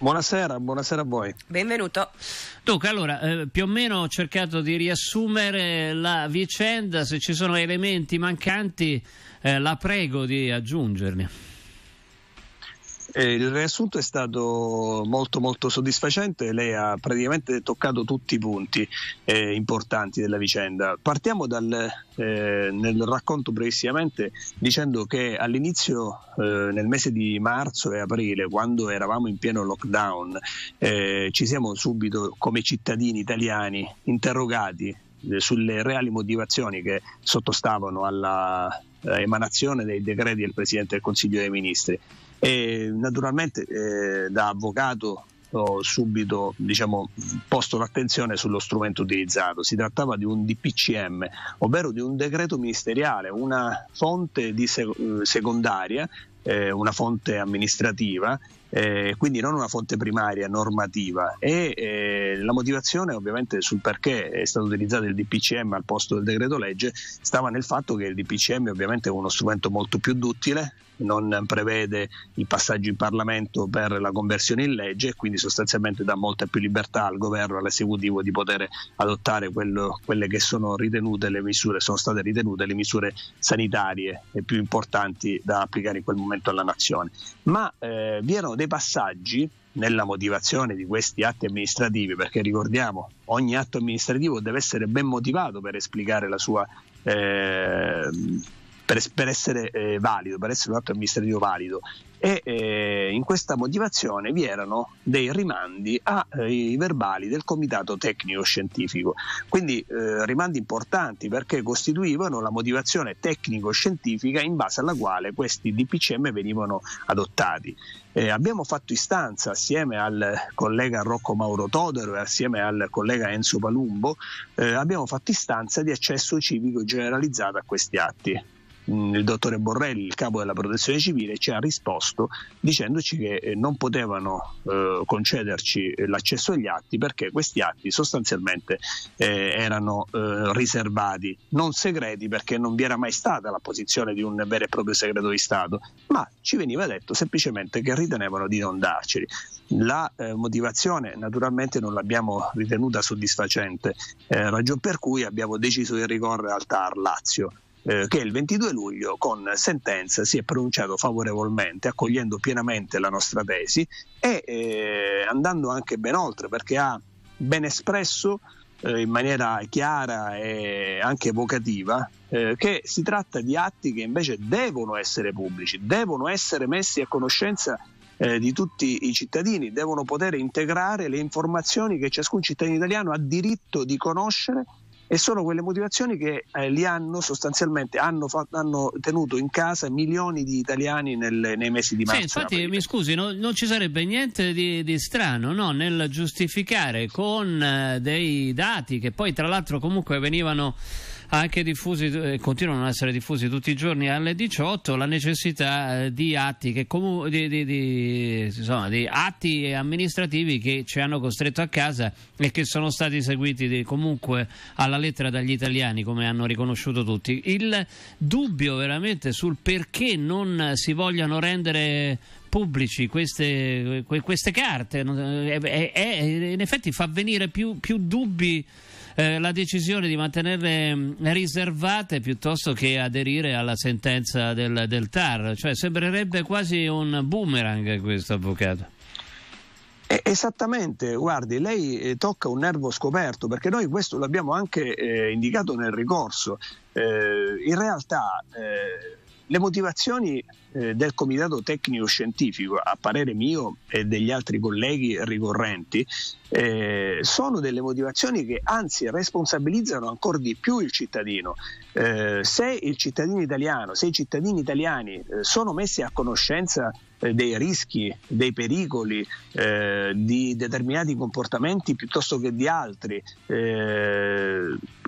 Buonasera, buonasera a voi. Benvenuto. Dunque, allora, eh, più o meno ho cercato di riassumere la vicenda, se ci sono elementi mancanti eh, la prego di aggiungerli. Eh, il riassunto è stato molto molto soddisfacente, lei ha praticamente toccato tutti i punti eh, importanti della vicenda. Partiamo dal, eh, nel racconto brevissimamente dicendo che all'inizio, eh, nel mese di marzo e aprile, quando eravamo in pieno lockdown, eh, ci siamo subito come cittadini italiani interrogati eh, sulle reali motivazioni che sottostavano alla emanazione dei decreti del Presidente del Consiglio dei Ministri e naturalmente eh, da avvocato ho subito diciamo, posto l'attenzione sullo strumento utilizzato. Si trattava di un DPCM, ovvero di un decreto ministeriale, una fonte sec- eh, secondaria, eh, una fonte amministrativa, eh, quindi non una fonte primaria normativa. E eh, la motivazione ovviamente sul perché è stato utilizzato il DPCM al posto del decreto legge stava nel fatto che il DPCM ovviamente è uno strumento molto più duttile non prevede il passaggio in Parlamento per la conversione in legge e quindi sostanzialmente dà molta più libertà al governo, all'esecutivo di poter adottare quello, quelle che sono ritenute le misure, sono state ritenute le misure sanitarie più importanti da applicare in quel momento alla nazione. Ma eh, vi erano dei passaggi nella motivazione di questi atti amministrativi, perché ricordiamo ogni atto amministrativo deve essere ben motivato per esplicare la sua eh, per, per essere eh, valido, per essere un atto amministrativo valido. E eh, in questa motivazione vi erano dei rimandi ai eh, verbali del comitato tecnico-scientifico, quindi eh, rimandi importanti perché costituivano la motivazione tecnico-scientifica in base alla quale questi DPCM venivano adottati. Eh, abbiamo fatto istanza assieme al collega Rocco Mauro Todero e assieme al collega Enzo Palumbo, eh, abbiamo fatto istanza di accesso civico generalizzato a questi atti il dottore Borrelli, il capo della protezione civile, ci ha risposto dicendoci che eh, non potevano eh, concederci l'accesso agli atti perché questi atti sostanzialmente eh, erano eh, riservati, non segreti perché non vi era mai stata la posizione di un vero e proprio segreto di Stato, ma ci veniva detto semplicemente che ritenevano di non darceli. La eh, motivazione naturalmente non l'abbiamo ritenuta soddisfacente, eh, ragion per cui abbiamo deciso di ricorrere al TAR Lazio eh, che il 22 luglio con sentenza si è pronunciato favorevolmente, accogliendo pienamente la nostra tesi e eh, andando anche ben oltre perché ha ben espresso eh, in maniera chiara e anche evocativa eh, che si tratta di atti che invece devono essere pubblici, devono essere messi a conoscenza eh, di tutti i cittadini, devono poter integrare le informazioni che ciascun cittadino italiano ha diritto di conoscere e sono quelle motivazioni che eh, li hanno sostanzialmente hanno, fatto, hanno, tenuto in casa milioni di italiani nel, nei mesi di marzo. Sì, infatti mi scusi, no, non ci sarebbe niente di, di strano no? nel giustificare con eh, dei dati che poi tra l'altro comunque venivano anche diffusi e eh, continuano a essere diffusi tutti i giorni alle 18 la necessità eh, di atti, comu- di, di, di, insomma, di atti amministrativi che ci hanno costretto a casa e che sono stati seguiti comunque alla lettera dagli italiani come hanno riconosciuto tutti. Il dubbio veramente sul perché non si vogliano rendere pubblici queste, queste carte eh, è, è, in effetti fa venire più, più dubbi eh, la decisione di mantenerle mm, riservate piuttosto che aderire alla sentenza del, del TAR, cioè sembrerebbe quasi un boomerang questo avvocato. Esattamente, guardi, lei eh, tocca un nervo scoperto perché noi questo l'abbiamo anche eh, indicato nel ricorso. Eh, in realtà eh, le motivazioni eh, del Comitato Tecnico Scientifico, a parere mio e degli altri colleghi ricorrenti, eh, sono delle motivazioni che anzi responsabilizzano ancora di più il cittadino. Eh, se il cittadino italiano, se i cittadini italiani eh, sono messi a conoscenza eh, dei rischi, dei pericoli eh, di determinati comportamenti piuttosto che di altri,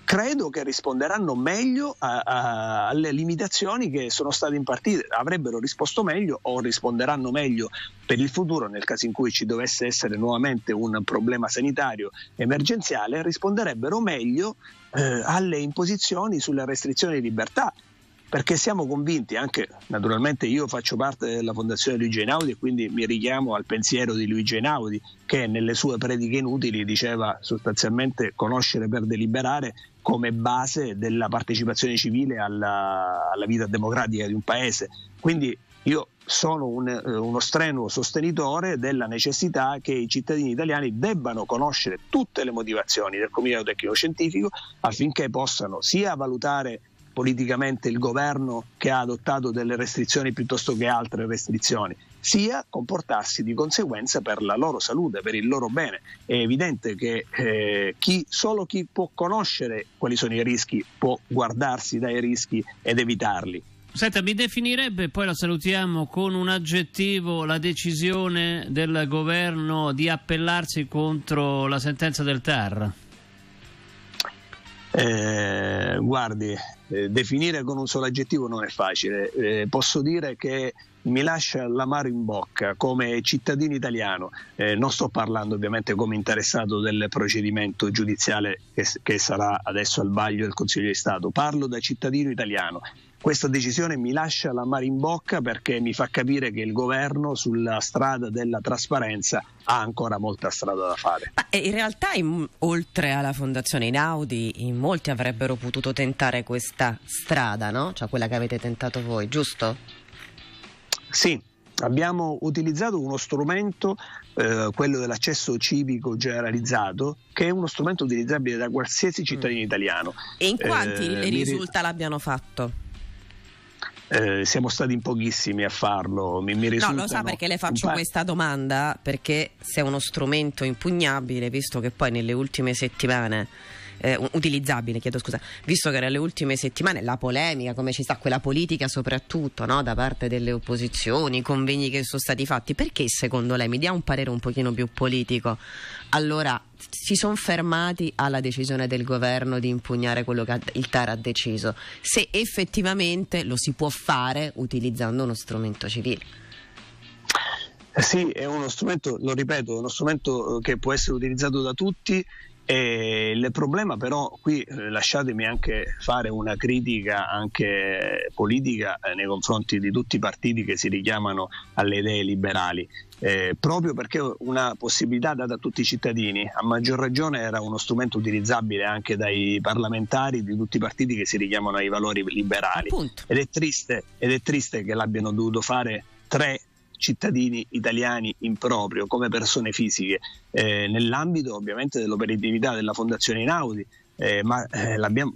credo che risponderanno meglio a, a, alle limitazioni che sono state impartite, avrebbero risposto meglio o risponderanno meglio per il futuro nel caso in cui ci dovesse essere nuovamente un problema sanitario emergenziale, risponderebbero meglio eh, alle imposizioni sulle restrizioni di libertà perché siamo convinti, anche naturalmente io faccio parte della Fondazione Luigi Einaudi e quindi mi richiamo al pensiero di Luigi Einaudi che nelle sue prediche inutili diceva sostanzialmente conoscere per deliberare come base della partecipazione civile alla, alla vita democratica di un paese. Quindi io sono un, eh, uno strenuo sostenitore della necessità che i cittadini italiani debbano conoscere tutte le motivazioni del Comitato Tecnico Scientifico affinché possano sia valutare politicamente il governo che ha adottato delle restrizioni piuttosto che altre restrizioni, sia comportarsi di conseguenza per la loro salute, per il loro bene. È evidente che eh, chi, solo chi può conoscere quali sono i rischi può guardarsi dai rischi ed evitarli. Senta, mi definirebbe, poi la salutiamo con un aggettivo, la decisione del governo di appellarsi contro la sentenza del TAR? Eh, guardi, eh, definire con un solo aggettivo non è facile. Eh, posso dire che mi lascia l'amaro in bocca come cittadino italiano. Eh, non sto parlando ovviamente come interessato del procedimento giudiziale che, che sarà adesso al vaglio del Consiglio di Stato, parlo da cittadino italiano questa decisione mi lascia la mare in bocca perché mi fa capire che il governo sulla strada della trasparenza ha ancora molta strada da fare. Ma eh, in realtà, in, oltre alla Fondazione Inaudi, in molti avrebbero potuto tentare questa strada, no? Cioè quella che avete tentato voi, giusto? Sì, abbiamo utilizzato uno strumento, eh, quello dell'accesso civico generalizzato, che è uno strumento utilizzabile da qualsiasi cittadino mm. italiano. E in eh, quanti eh, risulta ri- l'abbiano fatto? eh, siamo stati in pochissimi a farlo. Mi, mi risultano... no, lo sa perché le faccio pa- questa domanda, perché se è uno strumento impugnabile, visto che poi nelle ultime settimane eh, utilizzabile, chiedo scusa, visto che nelle ultime settimane la polemica, come ci sta quella politica soprattutto no? da parte delle opposizioni, i convegni che sono stati fatti, perché secondo lei, mi dia un parere un pochino più politico, allora si sono fermati alla decisione del governo di impugnare quello che il TAR ha deciso, se effettivamente lo si può fare utilizzando uno strumento civile. Eh sì, è uno strumento, lo ripeto, uno strumento eh, che può essere utilizzato da tutti e il problema però, qui eh, lasciatemi anche fare una critica anche politica eh, nei confronti di tutti i partiti che si richiamano alle idee liberali, eh, proprio perché una possibilità data a tutti i cittadini, a maggior ragione era uno strumento utilizzabile anche dai parlamentari di tutti i partiti che si richiamano ai valori liberali. Ed è, triste, ed è triste che l'abbiano dovuto fare tre cittadini italiani in proprio come persone fisiche, eh, nell'ambito ovviamente dell'operatività della Fondazione Inaudi, eh, ma eh, l'abbiamo,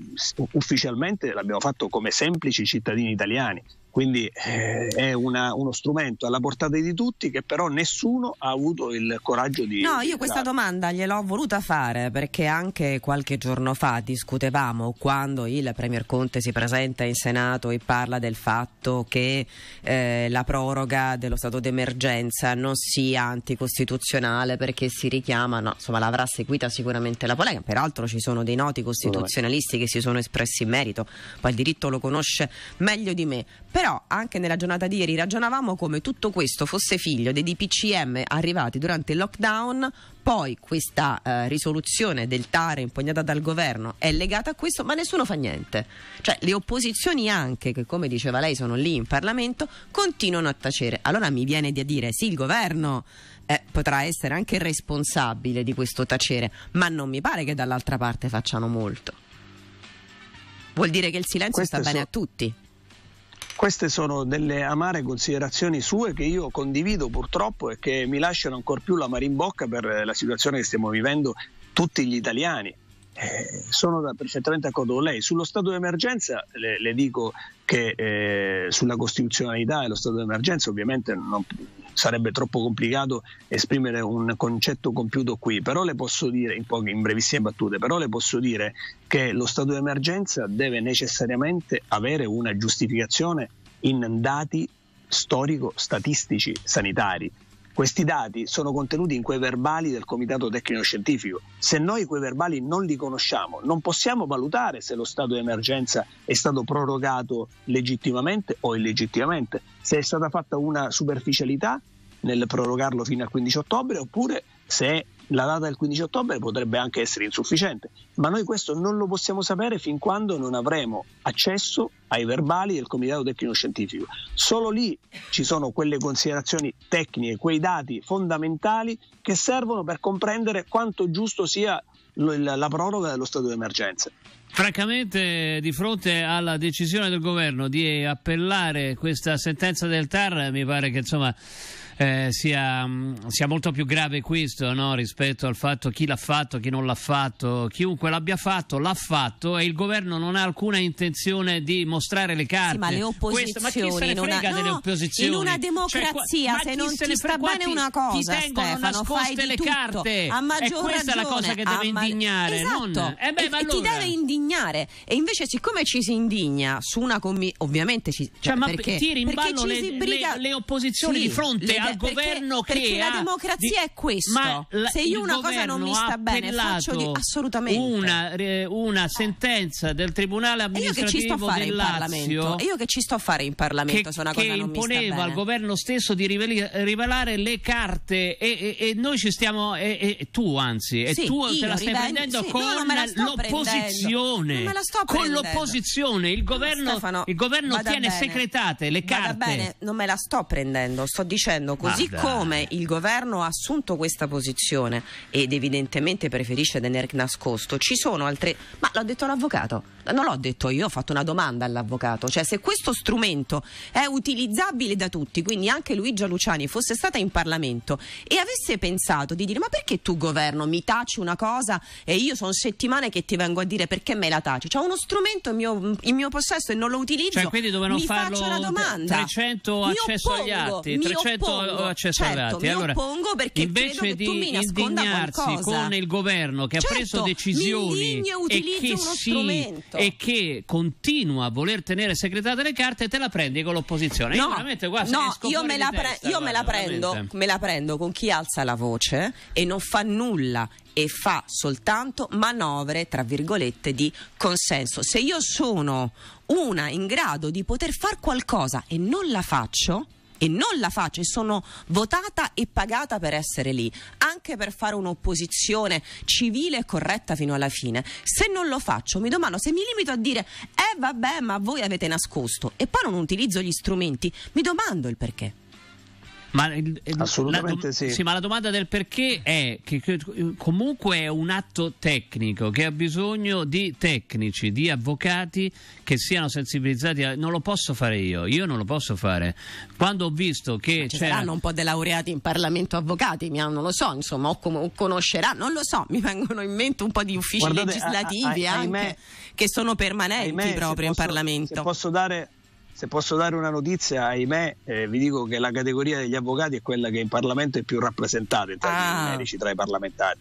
ufficialmente l'abbiamo fatto come semplici cittadini italiani, quindi eh, è una, uno strumento alla portata di tutti che però nessuno ha avuto il coraggio di... No, io questa dare. domanda gliel'ho voluta fare perché anche qualche giorno fa discutevamo quando il Premier Conte si presenta in Senato e parla del fatto che eh, la proroga dello stato d'emergenza non sia anticostituzionale perché si richiama, no, insomma l'avrà seguita sicuramente la polemica, peraltro ci sono dei noti costituzionalisti che si sono espressi in merito, poi il diritto lo conosce meglio di me. Però però anche nella giornata di ieri ragionavamo come tutto questo fosse figlio dei DPCM arrivati durante il lockdown, poi questa eh, risoluzione del TARE impugnata dal governo è legata a questo, ma nessuno fa niente. Cioè le opposizioni anche, che come diceva lei sono lì in Parlamento, continuano a tacere. Allora mi viene di dire sì, il governo eh, potrà essere anche responsabile di questo tacere, ma non mi pare che dall'altra parte facciano molto. Vuol dire che il silenzio Queste sta bene so- a tutti. Queste sono delle amare considerazioni sue che io condivido purtroppo e che mi lasciano ancora più la mare in bocca per eh, la situazione che stiamo vivendo tutti gli italiani. Eh, sono perfettamente d'accordo con lei. Sullo stato di emergenza le, le dico che eh, sulla costituzionalità e lo stato di emergenza ovviamente non, sarebbe troppo complicato esprimere un concetto compiuto qui, però le posso dire, in, poche, in brevissime battute, però le posso dire che lo stato di emergenza deve necessariamente avere una giustificazione in dati storico-statistici sanitari questi dati sono contenuti in quei verbali del Comitato Tecnico-Scientifico. Se noi quei verbali non li conosciamo, non possiamo valutare se lo stato di emergenza è stato prorogato legittimamente o illegittimamente, se è stata fatta una superficialità nel prorogarlo fino al 15 ottobre oppure se la data del 15 ottobre potrebbe anche essere insufficiente, ma noi questo non lo possiamo sapere fin quando non avremo accesso ai verbali del Comitato Tecnico Scientifico. Solo lì ci sono quelle considerazioni tecniche, quei dati fondamentali che servono per comprendere quanto giusto sia la proroga dello stato di emergenza. Francamente, di fronte alla decisione del governo di appellare questa sentenza del TAR, mi pare che insomma eh, sia, mm, sia, molto più grave questo no? rispetto al fatto chi l'ha fatto, chi non l'ha fatto, chiunque l'abbia fatto, l'ha fatto e il governo non ha alcuna intenzione di mostrare le carte. Sì, ma le opposizioni, questo, ma in, una, no, in una cioè, democrazia cioè, se non se ti sta bene una cosa, Stefano, fai di le tutto. carte. A maggior e questa ragione, è la cosa che deve ma... indignare, esatto. non... eh beh, e, allora. ti deve indignare e invece siccome ci si indigna su una commissione, ovviamente ci cioè, cioè perché, ma tiri in ballo le, briga... le, le opposizioni sì, di fronte al governo perché, che perché la democrazia di, è questo. Ma la, Se io una cosa non mi sta bene, faccio di, assolutamente una, una sentenza del Tribunale amministrativo del Lazio. Io che ci sto a fare in Parlamento che, che imponeva al governo stesso di riveli, rivelare le carte e, e, e noi ci stiamo e, tu anzi, sì, e tu te la stai rivendo, prendendo sì, con no, l'opposizione. Con l'opposizione il governo, Stefano, il governo tiene bene. segretate le carte. Vada bene, non me la sto prendendo, sto dicendo governo, così come il governo ha assunto questa posizione ed evidentemente preferisce tenere nascosto, ci sono altre... Ma l'ha detto l'avvocato non l'ho detto io, ho fatto una domanda all'avvocato, cioè se questo strumento è utilizzabile da tutti, quindi anche Luigia Luciani fosse stata in Parlamento e avesse pensato di dire ma perché tu governo mi taci una cosa e io sono settimane che ti vengo a dire perché me la taci, c'è cioè, uno strumento in mio, in mio possesso e non lo utilizzo, cioè, quindi dovevano mi farlo faccio una domanda. 300 accesso agli atti, 300 oppongo, accesso agli certo, atti. Allora, oppongo perché invece di nasconda qualcosa. con il governo che certo, ha preso certo, decisioni e che si Certo. e che continua a voler tenere segretate le carte te la prendi con l'opposizione. No, io, qua, no, io, me la, pre- testa, io guarda, me, la prendo, me la prendo con chi alza la voce e non fa nulla e fa soltanto manovre, tra virgolette, di consenso. Se io sono una in grado di poter fare qualcosa e non la faccio, e non la faccio e sono votata e pagata per essere lì, anche per fare un'opposizione civile e corretta fino alla fine. Se non lo faccio, mi domando se mi limito a dire "Eh vabbè, ma voi avete nascosto" e poi non utilizzo gli strumenti, mi domando il perché. Ma, Assolutamente la, sì. sì. Ma la domanda del perché è che, che, comunque è un atto tecnico che ha bisogno di tecnici, di avvocati che siano sensibilizzati. A, non lo posso fare io, io non lo posso fare. Quando ho visto che... Ma ci saranno un po' dei laureati in Parlamento avvocati, mia, non lo so, insomma, o, com- o conosceranno, non lo so, mi vengono in mente un po' di uffici Guardate, legislativi a, a, anche, ahimè, che sono permanenti ahimè, proprio posso, in Parlamento. posso dare se posso dare una notizia, ahimè, eh, vi dico che la categoria degli avvocati è quella che in Parlamento è più rappresentata in termini ah. numerici tra i parlamentari.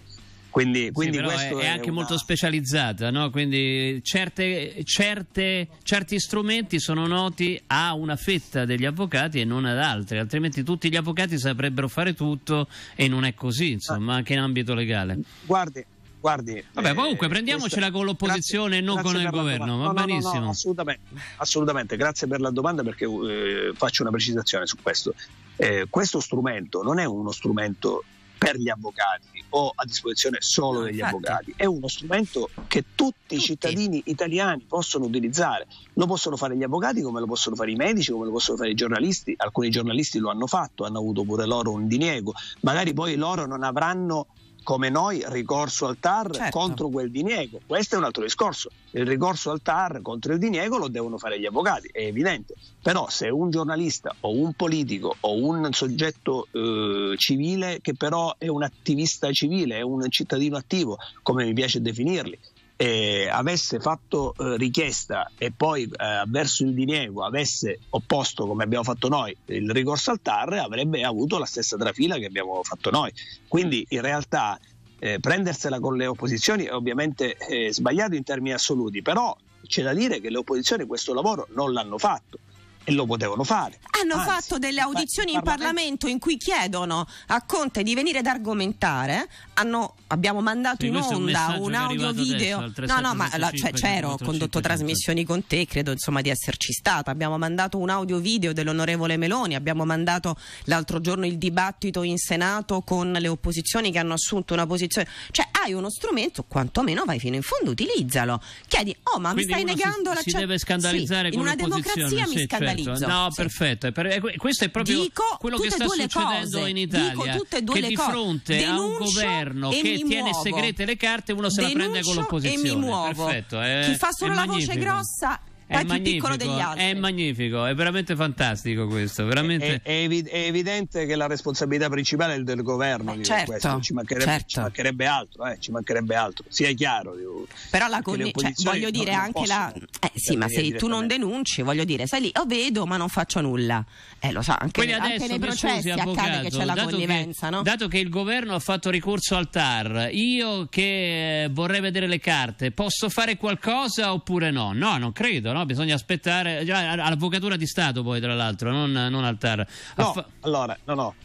Quindi, quindi sì, questo è, è anche una... molto specializzata, no? quindi certe, certe, certi strumenti sono noti a una fetta degli avvocati e non ad altri, altrimenti tutti gli avvocati saprebbero fare tutto e non è così, insomma, anche in ambito legale. Guardi, Guardi, Vabbè, eh, comunque prendiamocela questa... con l'opposizione grazie, e non con il governo, va no, benissimo. No, no, assolutamente, assolutamente, grazie per la domanda perché eh, faccio una precisazione su questo. Eh, questo strumento non è uno strumento per gli avvocati o a disposizione solo degli Infatti. avvocati, è uno strumento che tutti i cittadini italiani possono utilizzare. Lo possono fare gli avvocati come lo possono fare i medici, come lo possono fare i giornalisti. Alcuni giornalisti lo hanno fatto, hanno avuto pure loro un diniego. Magari poi loro non avranno come noi ricorso al TAR certo. contro quel diniego. Questo è un altro discorso. Il ricorso al TAR contro il diniego lo devono fare gli avvocati, è evidente. Però se un giornalista o un politico o un soggetto eh, civile che però è un attivista civile, è un cittadino attivo, come mi piace definirli, eh, avesse fatto eh, richiesta e poi eh, avverso il diniego avesse opposto come abbiamo fatto noi il ricorso al TAR avrebbe avuto la stessa trafila che abbiamo fatto noi quindi in realtà eh, prendersela con le opposizioni è ovviamente eh, sbagliato in termini assoluti però c'è da dire che le opposizioni questo lavoro non l'hanno fatto e lo potevano fare. Hanno Anzi, fatto delle audizioni in Parlamento in cui chiedono a Conte di venire ad argomentare. Hanno, abbiamo mandato sì, in onda un, un audio video. Adesso, no, no, ma la, cioè, c'ero, ho condotto trasmissioni con te, credo insomma di esserci stata. Abbiamo mandato un audio video dell'onorevole Meloni, abbiamo mandato l'altro giorno il dibattito in Senato con le opposizioni che hanno assunto una posizione. Cioè, hai uno strumento, quantomeno vai fino in fondo, utilizzalo. Chiedi, oh, ma Quindi mi stai negando si, la si cioè deve scandalizzare sì, in una democrazia mi sì, scandalizzo. Cioè generalizzo. No, sì. perfetto. questo è proprio Dico quello che sta succedendo cose. in Italia. Dico tutte e due che le di fronte Denuncio a un governo che tiene muovo. segrete le carte, uno se Denuncio la prende con l'opposizione. E mi muovo. Perfetto, è, eh, Chi fa solo la voce grossa è più piccolo degli altri. È magnifico, è veramente fantastico questo. Veramente. È, è, è, evidente che la responsabilità principale è del governo. Eh, certo, ci mancherebbe, certo, ci mancherebbe, altro, eh, ci mancherebbe altro, sia sì, chiaro. Dico, Però la con... cioè, voglio dire non, anche non la. Eh, sì, ma se tu non denunci, voglio dire, sai lì, o oh, vedo ma non faccio nulla. Eh, lo so, anche, Quindi adesso, anche nei processi scusi, avvocato, accade che c'è la connivenza, no? Dato che il governo ha fatto ricorso al TAR, io che eh, vorrei vedere le carte, posso fare qualcosa oppure no? No, non credo, no? Bisogna aspettare all'avvocatura di Stato poi tra l'altro, non, non al TAR. No, Aff- allora, no, no.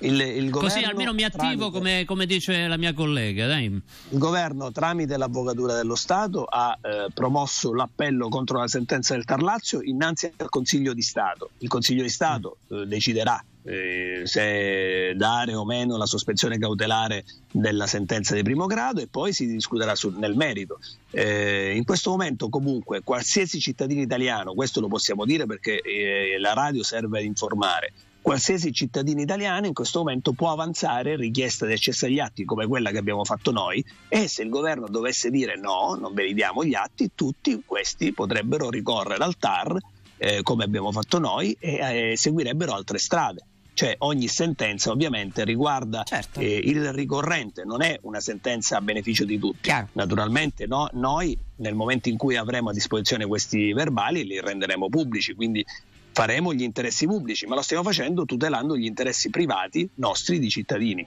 Il, il governo, Così almeno mi attivo tramite, come, come, dice la mia collega. Dai. Il governo tramite l'avvocatura dello Stato ha eh, promosso l'appello contro la sentenza del Tarlazio innanzi al Consiglio di Stato. Il Consiglio di Stato mm. eh, deciderà eh, se dare o meno la sospensione cautelare della sentenza di primo grado e poi si discuterà su, nel merito. Eh, in questo momento comunque qualsiasi cittadino italiano, questo lo possiamo dire perché eh, la radio serve ad informare, qualsiasi cittadino italiano in questo momento può avanzare richiesta di accesso agli atti come quella che abbiamo fatto noi e se il governo dovesse dire no, non ve li diamo gli atti, tutti questi potrebbero ricorrere al TAR eh, come abbiamo fatto noi e eh, seguirebbero altre strade cioè ogni sentenza ovviamente riguarda certo. eh, il ricorrente, non è una sentenza a beneficio di tutti. Chiaro. Naturalmente no, noi nel momento in cui avremo a disposizione questi verbali li renderemo pubblici, quindi faremo gli interessi pubblici, ma lo stiamo facendo tutelando gli interessi privati nostri di cittadini.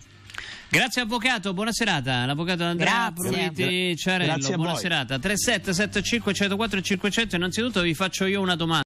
Grazie avvocato, buona serata. L'avvocato Andrea Pruniti Ciarello, buona voi. serata. 3775 104 500. Innanzitutto vi faccio io una domanda.